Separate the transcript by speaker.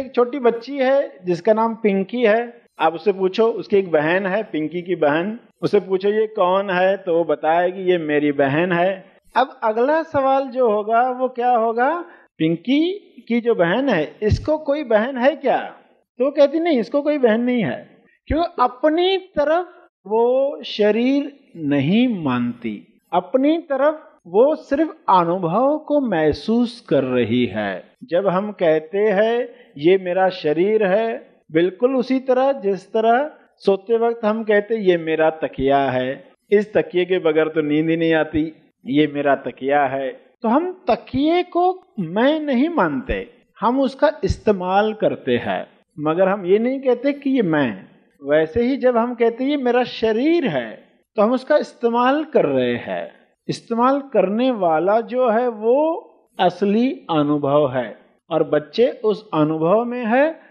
Speaker 1: एक छोटी बच्ची है जिसका नाम पिंकी है आप उससे पूछो उसकी एक बहन है पिंकी की बहन उसे पूछो ये कौन है तो वो बताएगी ये मेरी बहन है अब अगला सवाल जो होगा वो क्या होगा पिंकी की जो बहन है इसको कोई बहन है क्या तो वो कहती नहीं इसको कोई बहन नहीं है क्यों अपनी तरफ वो शरीर नहीं मानती अपनी तरफ वो सिर्फ अनुभव को महसूस कर रही है जब हम कहते हैं ये मेरा शरीर है बिल्कुल उसी तरह जिस तरह सोते वक्त हम कहते ये मेरा तकिया है इस तकिए के बगैर तो नींद ही नहीं आती ये मेरा तकिया है तो हम तकिए को मैं नहीं मानते हम उसका इस्तेमाल करते हैं मगर हम ये नहीं कहते कि ये मैं वैसे ही जब हम कहते ये मेरा शरीर है तो हम उसका इस्तेमाल कर रहे हैं इस्तेमाल करने वाला
Speaker 2: जो है वो
Speaker 3: असली अनुभव है और बच्चे उस अनुभव में है